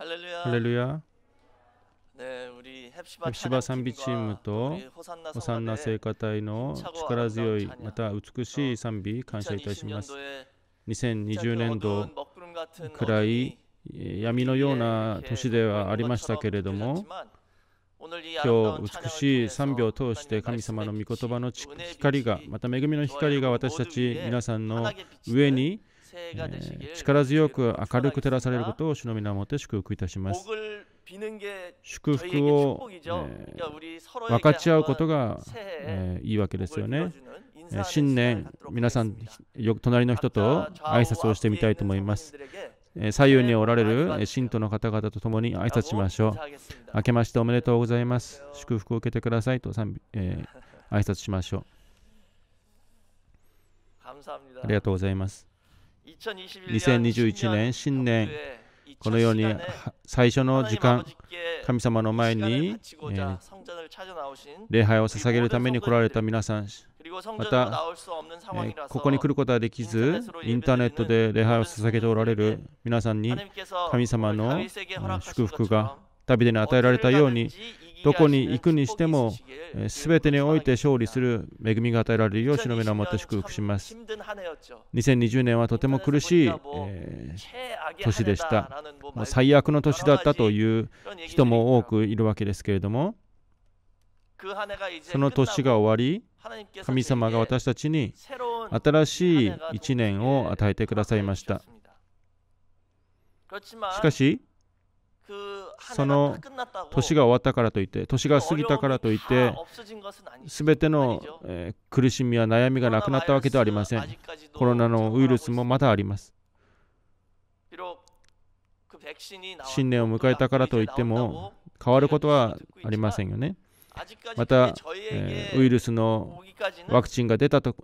할렐루야헵시바賛美チームとホサンナ聖歌隊の力強いまた美しい賛美感謝いたします2020年度くらい闇のような年ではありましたけれども今日美しい賛美を通して神様の御言葉の光がまた恵みの光が私たち皆さんの上にえ力強く明るく照らされることを主の皆をもって祝福いたします。祝福を、えー、分かち合うことが、えー、いいわけですよね。え新年、皆さん、よ隣の人と挨拶をしてみたいと思います。左右におられる信徒の方々と共に挨拶しましょう。明けましておめでとうございます。祝福を受けてくださいとえー、挨拶しましょう。ありがとうございます。2021年新年このように最初の時間神様の前に、え礼拝を捧げるために来られた皆さんまた、えここに来ることはできずインターネットで礼拝を捧げておられる皆さんに神様の祝福が旅でに与えられたようにどこに行くにしても、すべてにおいて勝利する恵みが与えられるよう、のびのもって祝福します。2020年はとても苦しい、えー、年でした。もう最悪の年だったという人も多くいるわけですけれども、その年が終わり、神様が私たちに新しい1年を与えてくださいました。しかし、その年が終わったからといって年が過ぎたからといってすべての、え苦しみや悩みがなくなったわけではありませんコロナのウイルスもまだあります新年を迎えたからといっても変わることはありませんよねまた、えウイルスのワクチンが出たと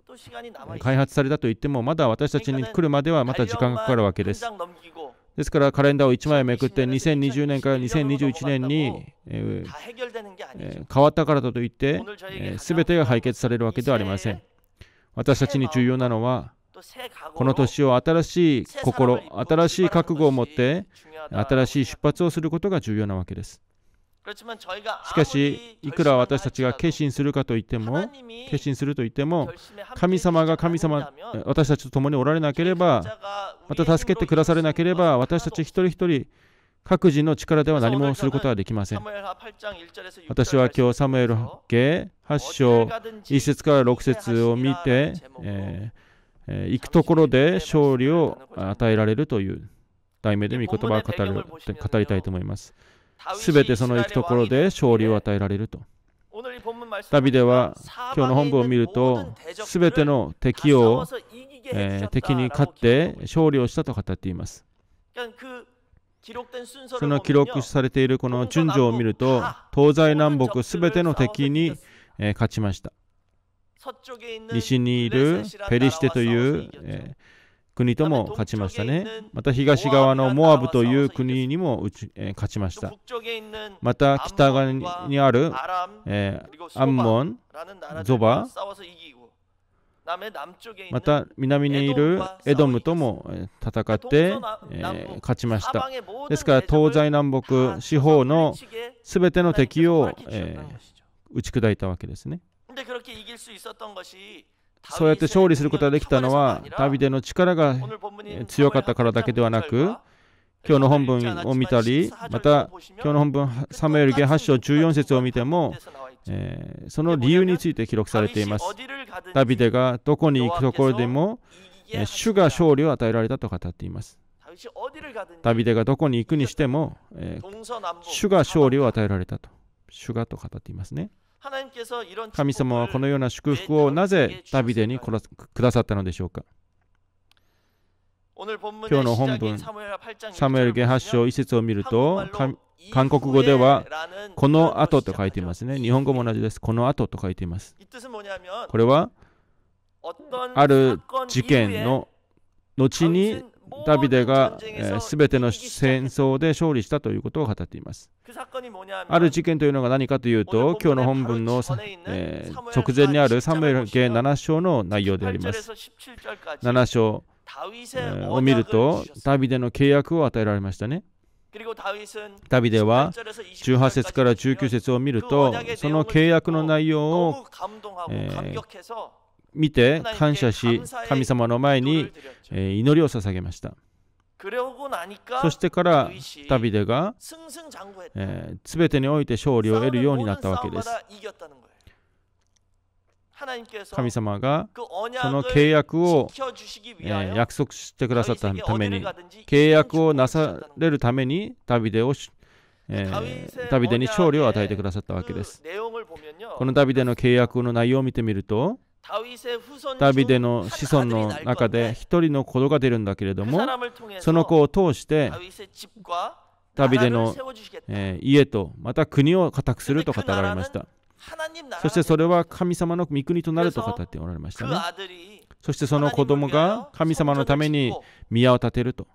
開発されたといってもまだ私たちに来るまではまた時間がかかるわけですですからカレンダーを1枚めくって2020年から2021年に、えー、変わったからといって、えー、全てが解決されるわけではありません。私たちに重要なのはこの年を新しい心、新しい覚悟を持って新しい出発をすることが重要なわけです。しかし、いくら私たちが決心するかといっても、決心するといっても、神様が神様、私たちと共におられなければ、また助けてくだされなければ、私たち一人一人、各自の力では何もすることはできません。私は今日、サムエル家8章、1節から6節を見て、えー、行くところで勝利を与えられるという題名で御言葉を語りたいと思います。全てその行くところで勝利を与えられると。ダビデは今日の本文を見ると全ての敵を、えー、敵に勝って勝利をしたと語っています。その記録されているこの順序を見ると東西南北全ての敵に、えー、勝ちました。西にいるペリシテという、えー国とも勝ちましたね。また東側のモアブという国にもえ勝ちました。また北側にある、えアンモン、ゾバ、また南にいるエドムとも戦って、え勝ちました。ですから東西南北四方のすべての敵を、え打ち砕いたわけですね。そうやって勝利することができたのは、ダビデの力が強かったからだけではなく、今日の本文を見たり、また今日の本文、サムエルゲ8章14節を見ても、えー、その理由について記録されています。ダビデがどこに行くところでも、えー、主が勝利を与えられたと語っています。ダビデがどこに行くにしても、えー、主が勝利を与えられたと、主がと語っていますね。神様はこのような祝福をなぜダビデにくださったのでしょうか今日の本文、サムエルゲ8章1節を見ると、韓国語では、この後と書いていますね。日本語も同じです。この後と書いています。これは、ある事件の後にダビデが全えての戦争で勝利したということを語っています。ある事件というのが何かというと、今日の本文の、え直前にあるサムエル7章の内容であります。7章、を見ると、ダビデの契約を与えられましたね。ダビデは18節から19節を見ると、その契約の内容を、えー見て感謝し神様の前に祈りを捧げましたそしてからダビデがす全てにおいて勝利を得るようになったわけです神様がその契約を、え約束してくださったために契約をなされるためにダビデを、えダビデに勝利を与えてくださったわけですこのダビデの契約の内容を見てみるとダビデの子孫の中で一人の子供が出るんだけれどもその子を通してダビデの、え家とまた国を固くすると語られましたそしてそれは神様の御国となると語っておられましたねそしてその子供が神様のために宮を建てると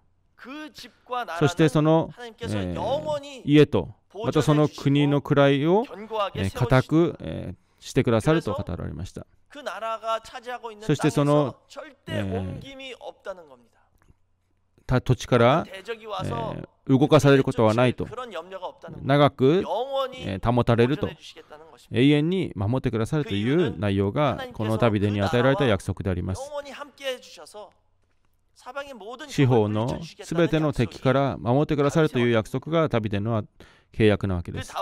そしてその、え家とまたその国の位を、え固く、えしてくださると語られましたそしてその、えー、た土地から、えー、動かされることはないと長く、えー、保たれると永遠に守ってくださるという内容がこの旅でに与えられた約束であります司法のすべての敵から守ってくださるという約束がダビデの契約なわけです。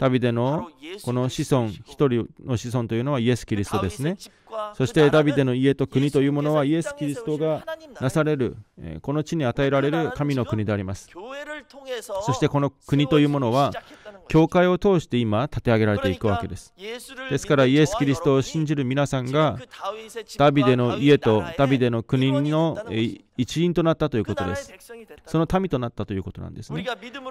ダビデのこの子孫、一人の子孫というのはイエス・キリストですね。そしてダビデの家と国というものはイエス・キリストがなされる、この地に与えられる神の国であります。そしてこの国というものは教会を通して今立て上げられていくわけです。ですからイエス・キリストを信じる皆さんがダビデの家とダビデの国の一員となったということです。その民となったということなんですね。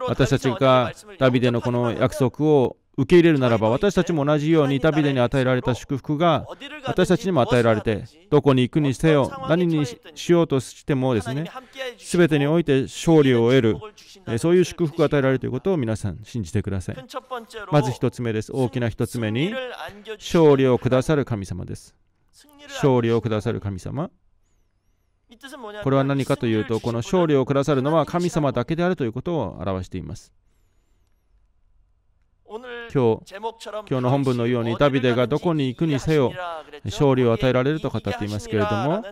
私たちがダビデのこの約束を受け入れるならば私たちも同じようにダビデに与えられた祝福が私たちにも与えられてどこに行くにせよ何にしようとしてもですね全てにおいて勝利を得るえそういう祝福が与えられるということを皆さん信じてくださいまず1つ目です大きな1つ目に勝利をくださる神様です勝利をくださる神様これは何かというとこの勝利をくださるのは神様だけであるということを表しています今日今日の本文のようにダビデがどこに行くにせよ勝利を与えられると語っていますけれども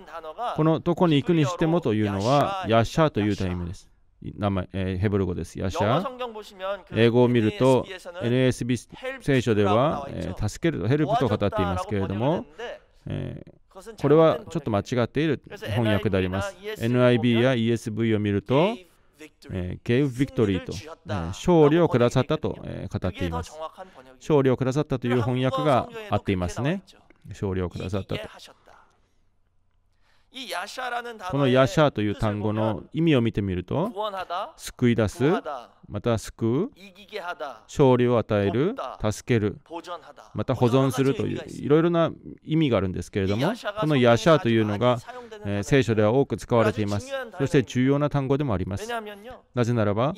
このどこに行くにしてもというのはヤシャというタイムです名前、えー、ヘブル語です。ヤシャ。英語を見ると NASB 聖書では、えー、助けるとヘルプと語っていますけれども、えー、これはちょっと間違っている翻訳であります。NIB や ESV を見ると、えー、ゲイ・ビクトリーと、えー、勝利をくださったと、えー、語っています。勝利をくださったという翻訳があっていますね。勝利をくださったと。このヤシャーという単語の意味を見てみると、救い出す、また救う、勝利を与える、助ける、また保存するといういろいろな意味があるんですけれども、このヤシャーというのが、え聖書では多く使われています。そして重要な単語でもあります。なぜならば、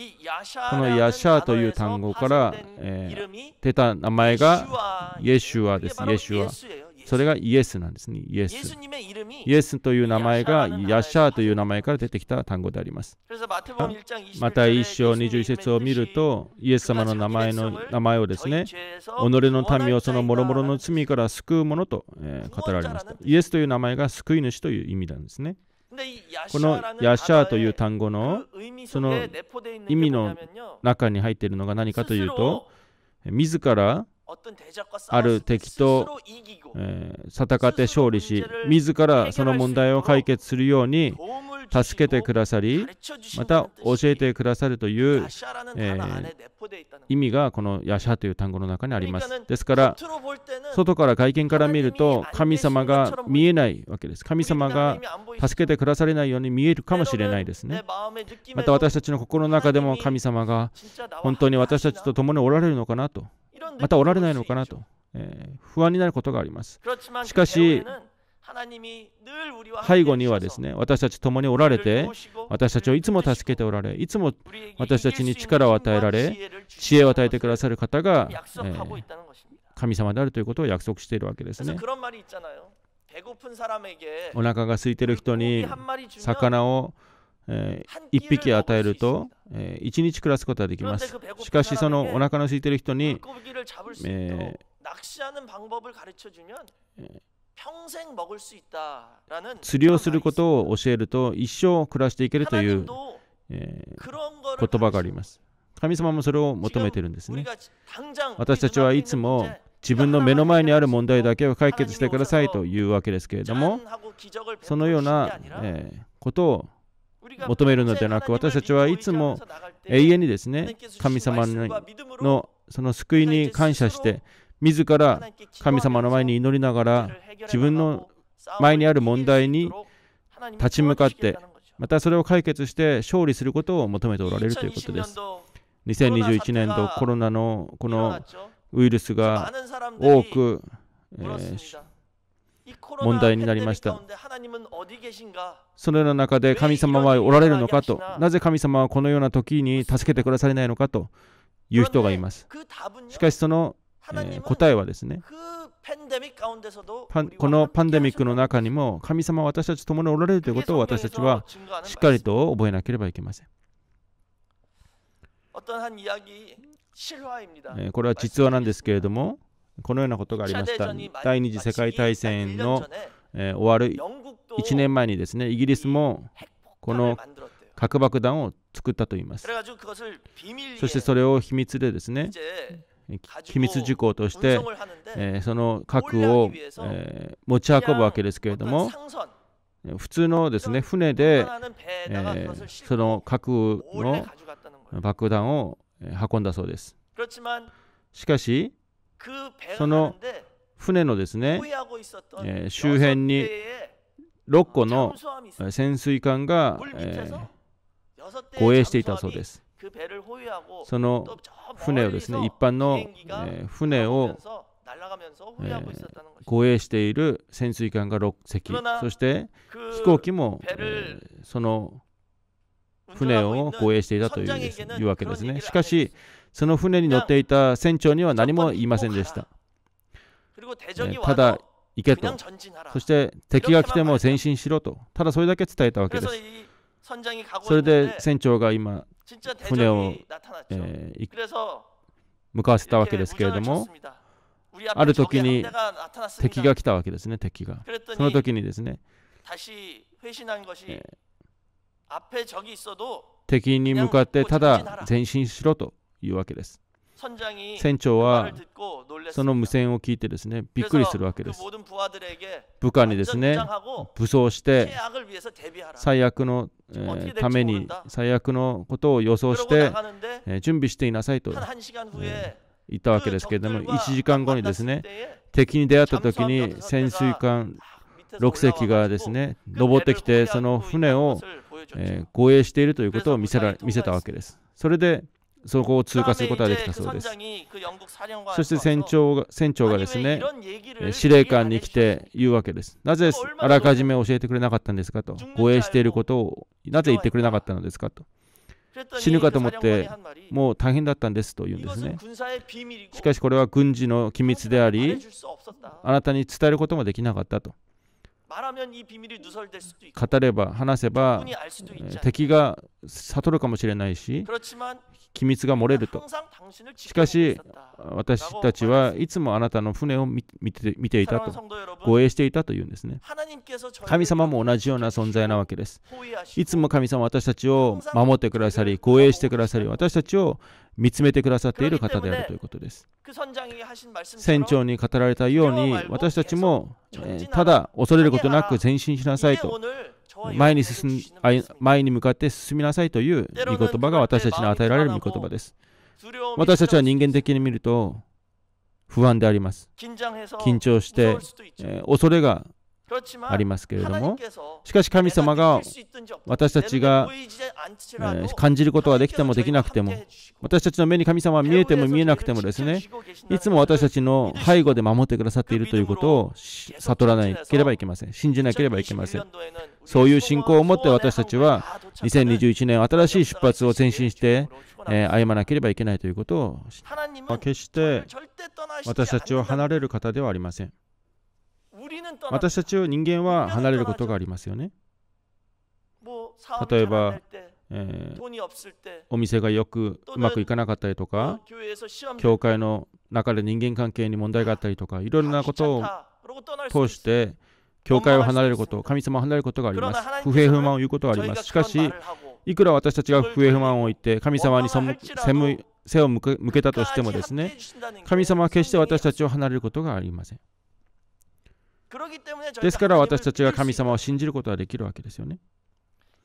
このヤシャーという単語から、え出た名前がイエシュアです。イエシュア。それがイエスなんですね。イエス。イエスという名前がヤシャーという名前から出てきた単語であります。また一章21節を見ると、イエス様の名前の名前をですね、己の民をその諸々の罪から救う者と、え語られました。イエスという名前が救い主という意味なんですね。このヤシャーという単語のその意味の中に入っているのが何かというと、自らある敵と、えー、戦って勝利し自らその問題を解決するように助けてくださりまた教えてくださるという、えー、意味がこの「ヤシャ」という単語の中にありますですから外から外見から見ると神様が見えないわけです神様が助けてくださらないように見えるかもしれないですねまた私たちの心の中でも神様が本当に私たちと共におられるのかなとまたおられないのかなと、えー、不安になることがあります。しかし、背後にはですね、私たち共におられて、私たちをいつも助けておられ、いつも私たちに力を与えられ、知恵を与えてくださる方が、えー、神様であるということを約束しているわけですね。お腹が空いている人に魚を、えー、1匹与えると、え1日暮らすことができます。しかし、そのお腹の空いている人に、えー、釣りをすることを教えると一生暮らしていけるという、えー、言葉があります。神様もそれを求めてるんですね。私たちはいつも自分の目の前にある問題だけを解決してくださいというわけですけれども、そのような、えー、ことを求めるのではなく私たちはいつも永遠にですね神様のその救いに感謝して自ら神様の前に祈りながら自分の前にある問題に立ち向かってまたそれを解決して勝利することを求めておられるということです2021年度コロナのこのウイルスが多く、えー、問題になりましたそのような中で神様はおられるのかとなぜ神様はこのような時に助けてくだされないのかという人がいますしかしその、えー、答えはですねこのパンデミックの中にも神様は私たちと共におられるということを私たちはしっかりと覚えなければいけませんこれは実話なんですけれどもこのようなことがありました第二次世界大戦の、えー、終わる1年前にですねイギリスもこの核爆弾を作ったと言いますそしてそれを秘密でですね機密事項として、えー、その核を、えー、持ち運ぶわけですけれども普通のですね船で、えー、その核の爆弾を運んだそうですしかしその船のですね、えー、周辺に6個の潜水艦が、えー、護衛していたそうです。その船をですね、一般の、えー、船を、えー、護衛している潜水艦が6隻、そして飛行機も、えー、その船を護衛していたというわけですね。しかし、その船に乗っていた船長には何も言いませんでした。ただ行けと。そして敵が来ても前進しろと。ただそれだけ伝えたわけです。それで船長が今、船を、えー、向かわせたわけですけれども、ある時に敵が来たわけですね、敵が。その時にですね、えー、敵に向かってただ前進しろと。いうわけです。船長はその無線を聞いてですねびっくりするわけです。部下にですね武装して最悪の、えために最悪のことを予想して、え準備していなさいと、言ったわけですけれども1時間後にですね敵に出会った時に潜水艦6隻がですね登ってきてその船を、え護衛しているということを見せら見せたわけです。それでそこを通過することができたそうです。そして船長が船長がですね、司令官に来て言うわけです。なぜあらかじめ教えてくれなかったんですかと、護衛していることをなぜ言ってくれなかったのですかと。死ぬかと思ってもう大変だったんですと言うんですねしかしこれは軍事の機密でありあなたに伝えることもできなかったと語れば話せば敵が悟るかもしれないし機密が漏れると。しかし、私たちはいつもあなたの船を見て見ていたと、護衛していたというんですね。神様も同じような存在なわけです。いつも神様は私たちを守ってくださり、護衛してくださり、私たちを見つめてくださっている方であるということです。船長に語られたように私たちも、えただ恐れることなく前進しなさいと前に進前に向かって進みなさいという御言葉が私たちに与えられる御言葉です。私たちは人間的に見ると不安であります。緊張して、え恐れがありますけれどもしかし神様が私たちが、え感じることができてもできなくても私たちの目に神様は見えても見えなくてもですねいつも私たちの背後で守ってくださっているということを悟らなければいけません信じなければいけませんそういう信仰を持って私たちは2021年新しい出発を前進して、え歩まなければいけないということを決して私たちを離れる方ではありません私たちを人間は離れることがありますよね。例えば、えー、お店がよくうまくいかなかったりとか、教会の中で人間関係に問題があったりとか、いろいろなことを通して、教会を離れること、神様を離れることがあります。不平不満を言うことがあります。しかし、いくら私たちが不平不満を言って、神様に背を向けたとしてもですね、神様は決して私たちを離れることがありません。ですから私たちが神様を信じることはできるわけですよね。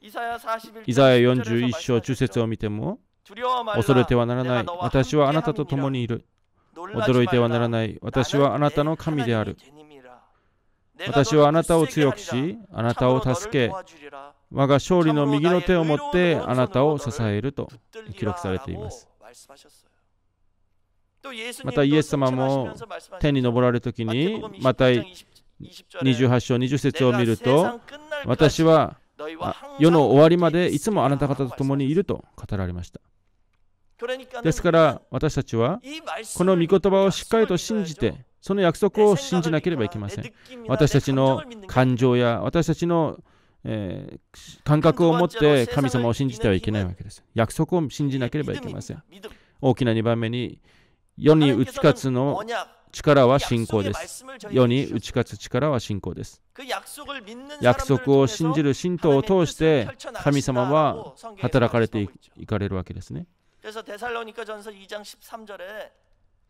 イザヤ41章中節を見ても、恐れてはならない。私はあなたと共にいる。驚いてはならない。私はあなたの神である。私はあなたを強くし、あなたを助け、我が勝利の右の手を持ってあなたを支えると記録されています。またイエス様も天に昇られるときに、また28章20節を見ると私は世の終わりまでいつもあなた方と共にいると語られましたですから私たちはこの御言葉をしっかりと信じてその約束を信じなければいけません私たちの感情や私たちの、えー、感覚を持って神様を信じてはいけないわけです約束を信じなければいけません大きな2番目に世に打ち勝つの力は信仰です。世に打ち勝つ力は信仰です。約束を信じる信徒を通して神様は働かれていかれるわけですね。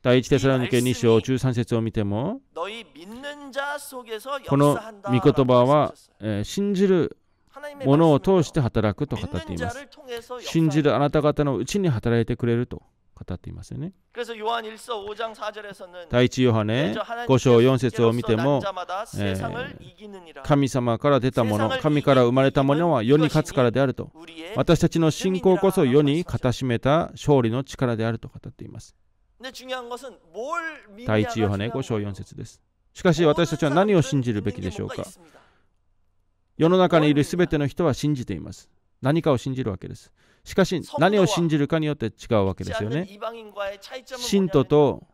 第1テサロニケ2章13節を見てもこの御言葉は、え信じるものを通して働くと語っています。信じるあなた方のうちに働いてくれると。語っていますよね。第一ヨハネ5章4節を見ても、えー、神様から出たもの、神から生まれたものは世に勝つからであると、私たちの信仰こそ世に勝たしめた勝利の力であると語っています。第一ヨハネ5章4節です。しかし私たちは何を信じるべきでしょうか世の中にいるすべての人は信じています。何かを信じるわけです。しかし何を信じるかによって違うわけですよね。信徒と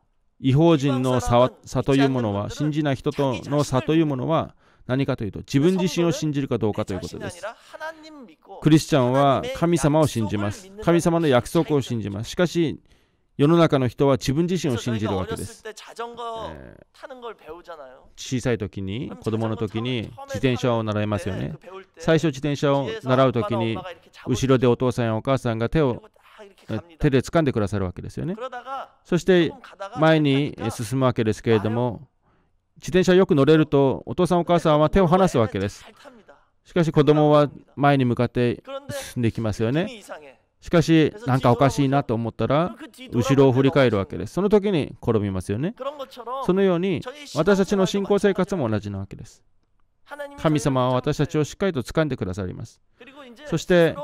違法人の差というものは、信じない人との差というものは何かというと、自分自身を信じるかどうかということです。クリスチャンは神様を信じます。神様の約束を信じます。しかし、世の中の人は自分自身を信じるわけです。小さい時に、子供の時に自転車を習いますよね。最初自転車を習う時に、後ろでお父さんやお母さんが手を手で掴んでくださるわけですよね。そして前に進むわけですけれども、自転車よく乗れると、お父さんお母さんは手を離すわけです。しかし子供は前に向かって進んでいきますよね。しかし、何かおかしいなと思ったら、後ろを振り返るわけです。その時に転びますよね。そのように、私たちの信仰生活も同じなわけです。神様は私たちをしっかりと掴んでくださります。そして、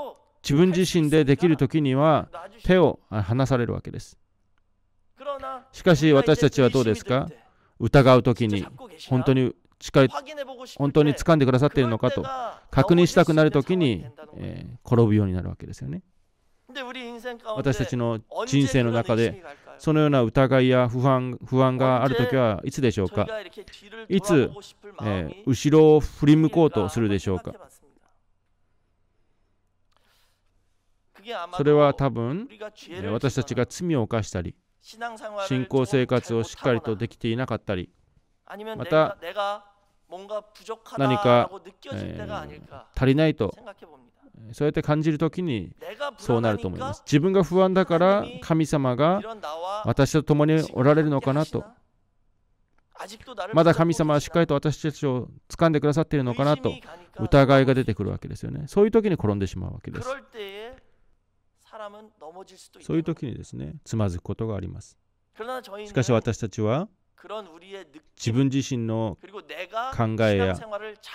自分自身でできる時には、手を離されるわけです。しかし、私たちはどうですか疑う時に、本当に近い本当に掴んでくださっているのかと確認したくなる時に、えー、転ぶようになるわけですよね。私たちの人生の中でそのような疑いや不安不安があるときはいつでしょうかいつ、えー、後ろを振り向こうとするでしょうかそれは多分私たちが罪を犯したり信仰生活をしっかりとできていなかったりまた何か、えー、足りないとそうやって感じる時にそうなると思います自分が不安だから神様が私と共におられるのかなとまだ神様はしっかりと私たちを掴んでくださっているのかなと疑いが出てくるわけですよねそういう時に転んでしまうわけですそういう時にですねつまずくことがありますしかし私たちは自分自身の考えや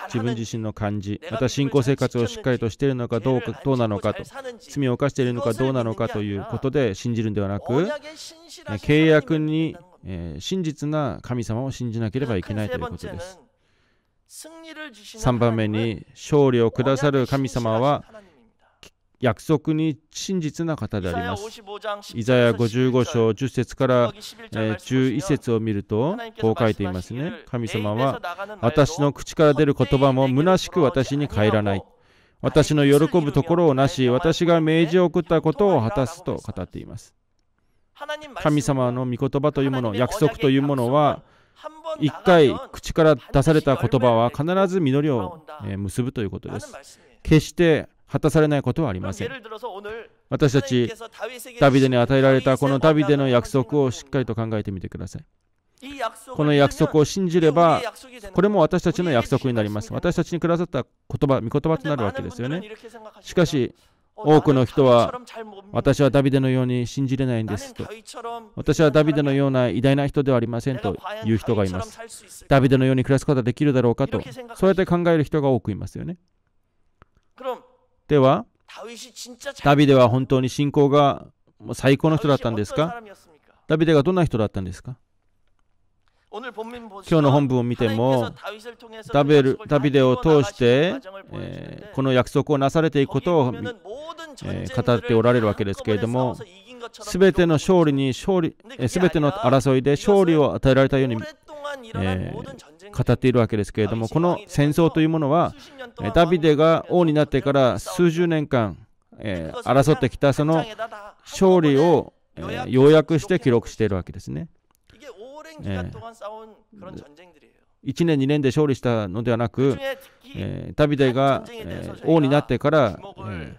自分自身の感じまた信仰生活をしっかりとしているのかどうかどうなのかと罪を犯しているのかどうなのかということで信じるんではなく契約に、え真実な神様を信じなければいけないということです3番目に勝利をくださる神様は約束に真実な方であります。イザヤ55章10節から11節を見ると、こう書いていますね。神様は、私の口から出る言葉も虚しく私に帰らない。私の喜ぶところをなし、私が命じを送ったことを果たすと語っています。神様の御言葉というもの、約束というものは、一回口から出された言葉は必ず実りを結ぶということです。決して果たされないことはありません。私たち、ダビデに与えられたこのダビデの約束をしっかりと考えてみてください。この約束を信じれば、これも私たちの約束になります。私たちにくださった言葉、御言葉となるわけですよね。しかし、多くの人は、私はダビデのように信じれないんですと。私はダビデのような偉大な人ではありませんという人がいます。ダビデのように暮らすことはできるだろうかと、そうやって考える人が多くいますよね。では、ダビデは本当に信仰が最高の人だったんですかダビデがどんな人だったんですか今日の本文を見てもダビルダビデを通して、えー、この約束をなされていくことを、えー、語っておられるわけですけれども全ての勝利に勝利、え全ての争いで勝利を与えられたようにえー、語っているわけですけれどもこの戦争というものはダビデが王になってから数十年間、えー、争ってきたその勝利を、えー、要約して記録しているわけですね。えー1年、2年で勝利したのではなく、えー、ダビデが、えー、王になってから、えー、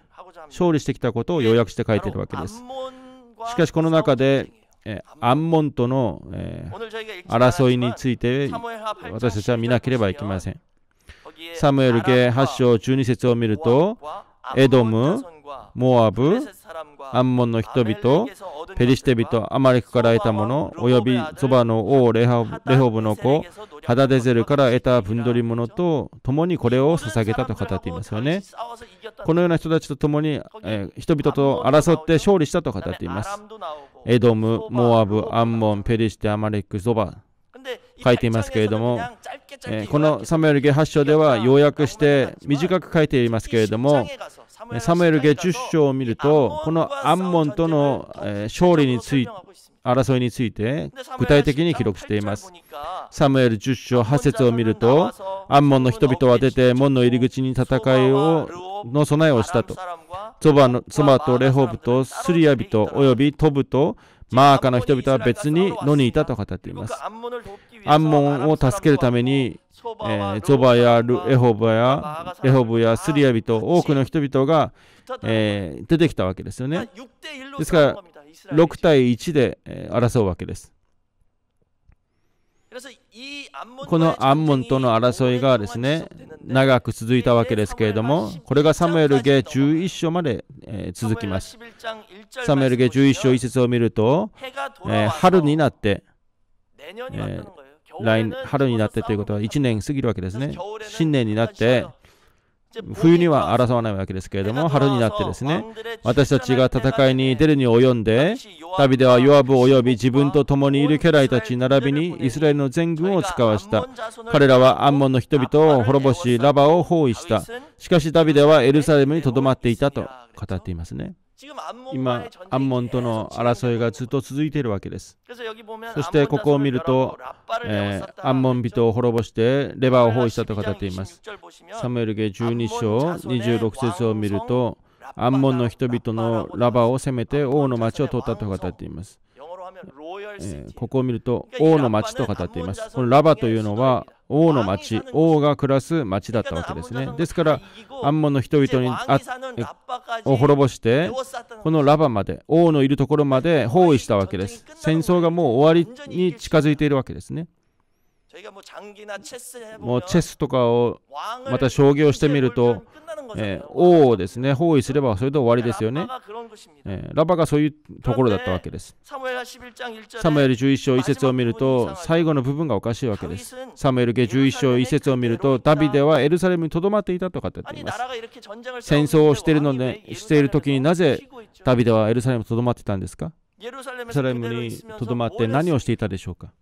勝利してきたことを要約して書いているわけです。しかし、この中でアンモンとの、争いについて私たちは見なければいけません。サムエル家8章12節を見ると、エドム、モアブ、アンモンの人々、ペリシテ人、アマレクから得たもの、およびゾバの王レホブの子、ハダデゼルから得た分取り物と共にこれを捧げたと語っていますよね。このような人たちと共に、えー、人々と争って勝利したと語っています。エドム、モアブ、アンモン、ペリシテ、アマレク、ゾバ、書いていますけれども、えー、このサムエルゲ8章では要約して短く書いていますけれども、サムエル月10章を見ると、このアンモンとの勝利について、争いについて具体的に記録しています。サムエル10章8節を見ると、アンモンの人々は出て、門の入り口に戦いをの備えをしたと。ゾバのゾバとレホブとスリア人およびトブとマーカの人々は別に野にいたと語っています。アンモンを助けるためにえー、ゾバやエホブやエホブやスリア人多くの人々が、えー、出てきたわけですよねですから6対1で、え争うわけですこのアンモンとの争いがですね長く続いたわけですけれどもこれがサムエルゲ11章まで、え続きますサムエルゲ11章1節を見ると、えー、春になって、えー来春になってということは1年過ぎるわけですね。新年になって冬には争わないわけですけれども、春になってですね、私たちが戦いに出るに及んで、ダビデはヨアブ及び自分と共にいる家来たち並びにイスラエルの全軍を使わした。彼らはアンモンの人々を滅ぼし、ラバを包囲した。しかしダビデはエルサレムにとどまっていたと語っていますね。今、アンモンとの争いがずっと続いているわけです。そしてここを見ると、えー、アンモン人を滅ぼしてレバーを包囲したと語っています。サムエルゲ12章26節を見ると、アンモンの人々のラバーを攻めて王の町を取ったと語っています。えー、ここを見ると王の町と語っています。このラバというのは王の町、王が暮らす町だったわけですね。ですから、アンモンの人々にあを滅ぼして、このラバまで、王のいるところまで包囲したわけです。戦争がもう終わりに近づいているわけですね。もうチェスとかをまた将棋をしてみると、えー、王をですね包囲すればそれで終わりですよね、えー、ラバがそういうところだったわけですサムエル11章1節を見ると最後の部分がおかしいわけですサムエル家11章1節を見るとダビデはエルサレムにとどまっていたと語っています戦争をしているのでしている時になぜダビデはエルサレムにとどまってたんですかエルサレムにとどまって何をしていたでしょうか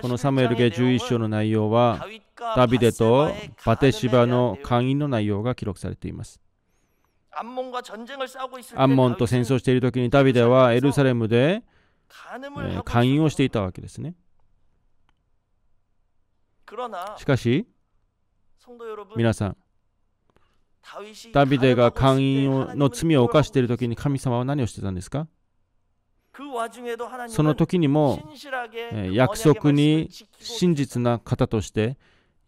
このサムエルゲ11章の内容は、ダビデとバテシバの会員の内容が記録されています。アンモンと戦争している時にダビデはエルサレムで会員をしていたわけですね。しかし、皆さん、ダビデが会員の罪を犯している時に神様は何をしてたんですかその時にも約束に真実な方として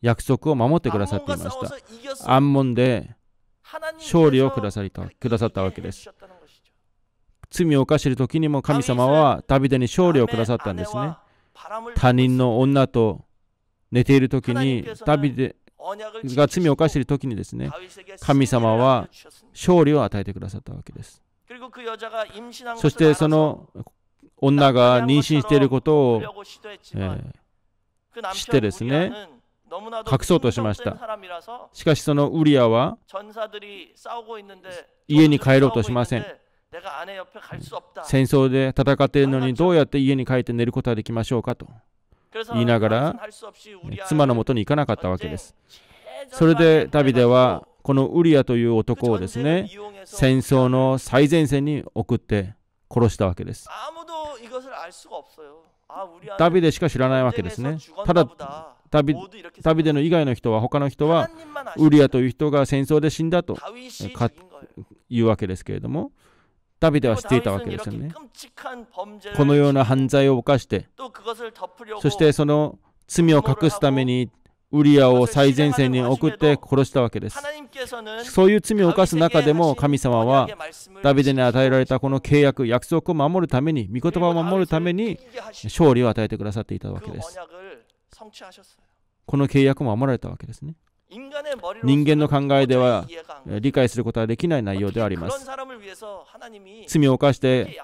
約束を守ってくださっていました。暗門で勝利をくださったくださったわけです。罪を犯している時にも神様はダビデに勝利をくださったんですね。他人の女と寝ている時にダビデが罪を犯している時にですね神様は勝利を与えてくださったわけです。そしてその女が妊娠していることを、えー、知ってですね、隠そうとしました。しかしそのウリアは家に帰ろうとしません。戦争で戦っているのにどうやって家に帰って寝ることはできましょうかと言いながら妻のもとに行かなかったわけです。それでダビデはこのウリアという男をですね戦争の最前線に送って殺したわけですダビデしか知らないわけですねただダビダビデの以外の人は他の人はウリアという人が戦争で死んだというわけですけれどもダビデは知っていたわけですよね。このような犯罪を犯して、そしてその罪を隠すためにウリアを最前線に送って殺したわけです。そういう罪を犯す中でも神様はダビデに与えられたこの契約、約束を守るために、御言葉を守るために勝利を与えてくださっていたわけです。この契約も守られたわけですね。人間の考えでは理解することはできない内容であります。罪を犯して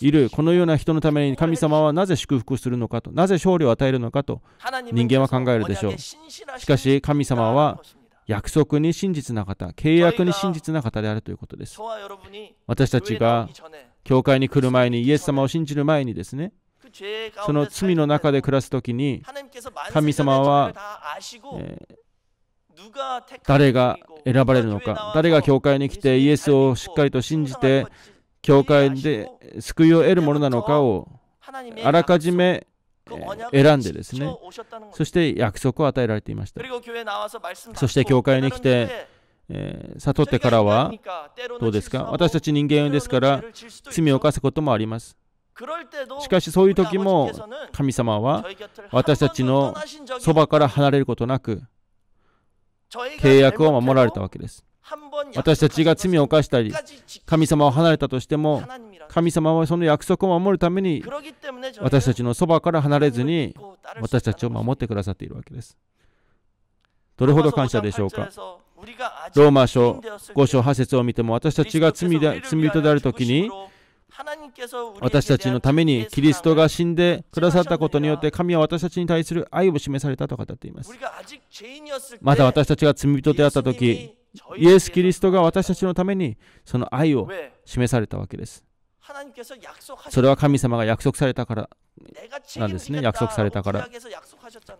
いるこのような人のために神様はなぜ祝福するのかとなぜ勝利を与えるのかと人間は考えるでしょうしかし神様は約束に真実な方契約に真実な方であるということです私たちが教会に来る前にイエス様を信じる前にですねその罪の中で暮らす時に神様は、え誰が選ばれるのか誰が教会に来てイエスをしっかりと信じて教会で救いを得るものなのかをあらかじめ選んでですねそして約束を与えられていましたそして教会に来てえー、悟ってからはどうですか私たち人間ですから罪を犯すこともありますしかしそういう時も神様は私たちのそばから離れることなく契約を守られたわけです私たちが罪を犯したり、神様を離れたとしても、神様はその約束を守るために、私たちのそばから離れずに、私たちを守ってくださっているわけです。どれほど感謝でしょうか。ローマ書5章8節を見ても、私たちが罪で罪人であるときに、私たちのためにキリストが死んでくださったことによって神は私たちに対する愛を示されたと語っていますまた私たちが罪人であった時イエス・キリストが私たちのためにその愛を示されたわけです。それは神様が約束されたからなんですね。約束されたから。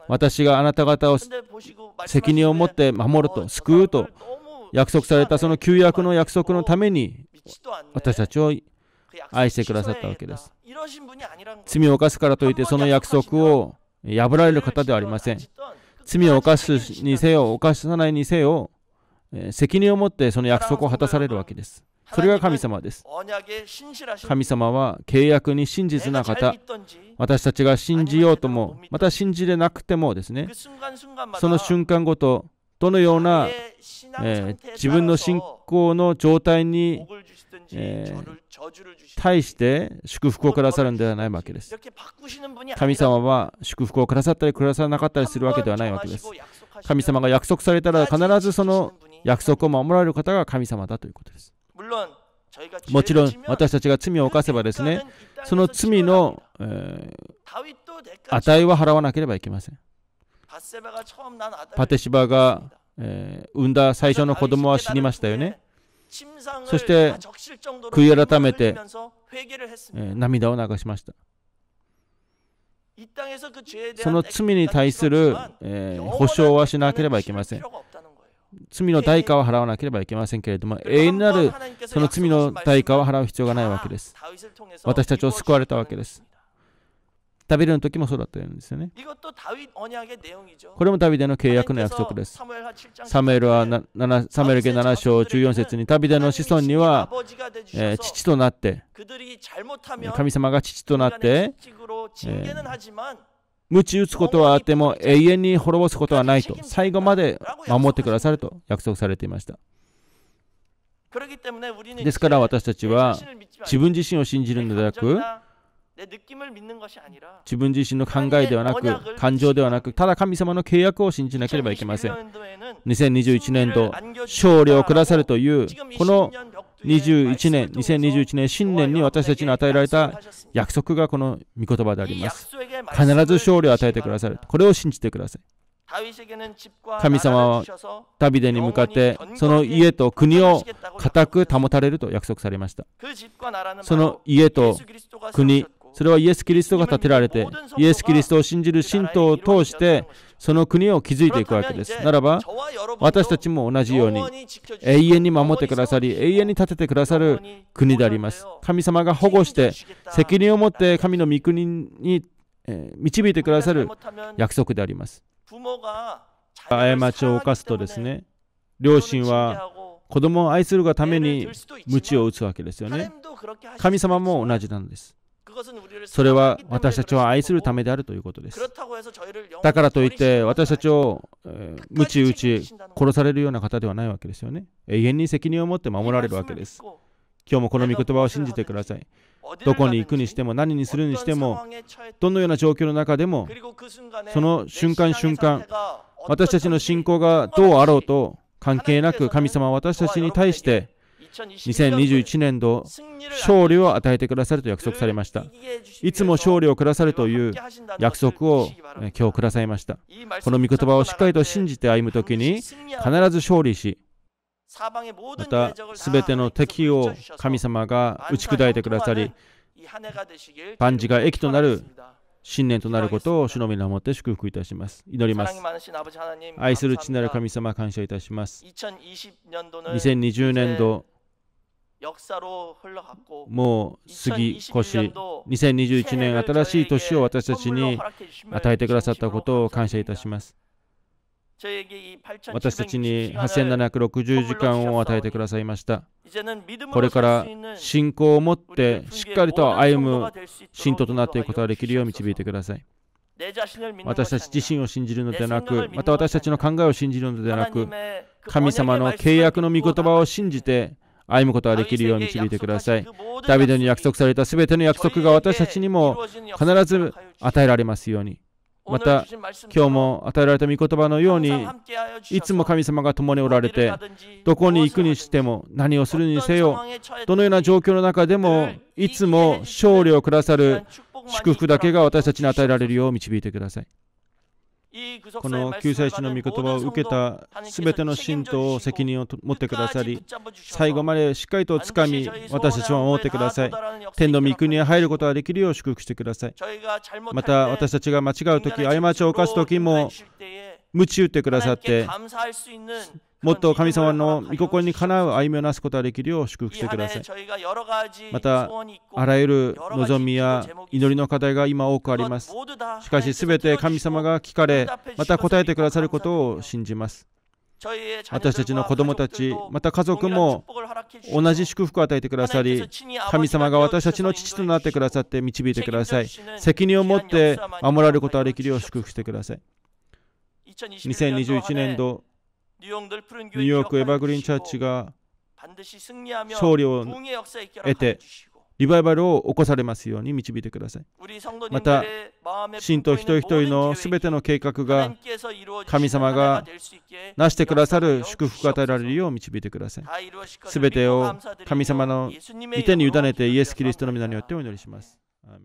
私があなた方を責任を持って守ると、救うと約束されたその旧約の約束のために私たちを愛してくださったわけです。罪を犯すからといってその約束を破られる方ではありません。罪を犯すにせよ、犯さないにせよ、責任を持ってその約束を果たされるわけです。それが神様です。神様は契約に真実な方、私たちが信じようとも、また信じれなくてもですね、その瞬間ごと、どのような、えー、自分の信仰の状態に、えー、対して祝福をくださるんではないわけです。神様は祝福をくださったりくださらなかったりするわけではないわけです。神様が約束されたら必ずその約束を守られる方が神様だということです。もちろん私たちが罪を犯せばですね、その罪の、えー、値は払わなければいけません。パテシバが、えー、産んだ最初の子供は死にましたよね。そして悔い改めて、えー、涙を流しました。その罪に対する、えー、保証はしなければいけません。罪の代価を払わなければいけませんけれども、永遠なるその罪の代価を払う必要がないわけです。私たちを救われたわけです。ダビデの時もそうだったんですよね。これもダビデの契約の約束です。サムエルは7サムエル記7章14節にダビデの子孫には、えー、父となって神様が父となって、えー鞭打つことはあっても永遠に滅ぼすことはないと最後まで守ってくださると約束されていましたですから私たちは自分自身を信じるのではなく自分自身の考えではなく感情ではなくただ神様の契約を信じなければいけません2021年度勝利をくださるというこの21年、2021年新年に私たちに与えられた約束がこの御言葉であります。必ず勝利を与えてくださる。これを信じてください。神様はダビデに向かってその家と国を固く保たれると約束されました。その家と国、それはイエス・キリストが建てられて、イエス・キリストを信じる信徒を通して、その国を築いていくわけです。ならば、私たちも同じように永遠に守ってくださり、永遠に立ててくださる国であります。神様が保護して、責任を持って神の御国に、え導いてくださる約束であります。過ちを犯すとですね、両親は子供を愛するがために鞭を打つわけですよね。神様も同じなんです。それは私たちを愛するためであるということです。だからといって私たちを、えー、むち打ち殺されるような方ではないわけですよね。永遠に責任を持って守られるわけです。今日もこの御言葉を信じてください。どこに行くにしても何にするにしてもどのような状況の中でもその瞬間瞬間私たちの信仰がどうあろうと関係なく神様は私たちに対して2021年度勝利を与えてくださると約束されましたいつも勝利をくださるという約束を今日くださいましたこの御言葉をしっかりと信じて歩む時に必ず勝利しまた全ての敵を神様が打ち砕いてくださり万事が益となる信念となることを主の皆をもって祝福いたします。祈ります。愛する父なる神様、感謝いたします。2020年度、もう過ぎ越し、2021年新しい年を私たちに与えてくださったことを感謝いたします。私たちに8760時間を与えてくださいました。これから信仰を持ってしっかりと歩む信徒となっていくことができるよう導いてください。私たち自身を信じるのではなく、また私たちの考えを信じるのではなく、神様の契約の御言葉を信じて、歩むことができるよう導いてください。ダビデに約束されたすべての約束が私たちにも必ず与えられますように。また、今日も与えられた御言葉のように、いつも神様が共におられて、どこに行くにしても、何をするにせよ、どのような状況の中でも、いつも勝利をくださる祝福だけが私たちに与えられるよう導いてください。この救済主の御言葉を受けたすべての信徒を責任を持ってくださり、最後までしっかりとつかみ、私たちを守ってください。天の御国へ入ることができるよう祝福してください。また私たちが間違うとき、過ちを犯すときも、鞭打ってくださって、もっと神様の御心にかなう歩みをなすことができるよう祝福してください。また、あらゆる望みや祈りの課題が今多くあります。しかし、すべて神様が聞かれ、また答えてくださることを信じます。私たちの子供たち、また家族も同じ祝福を与えてくださり、神様が私たちの父となってくださって導いてください。責任を持って守られることができるよう祝福してください。2021年度、ニューーヨクエグリーンチャーチが。勝利を得てリバイバルを起こされますように導いてください。また、信徒一人一人のすべての計画が神様がなしてくださる祝福が与えられるよう導いてください。すべてを神様の御手に委ねてイエス・キリストの皆によってお祈りします。ア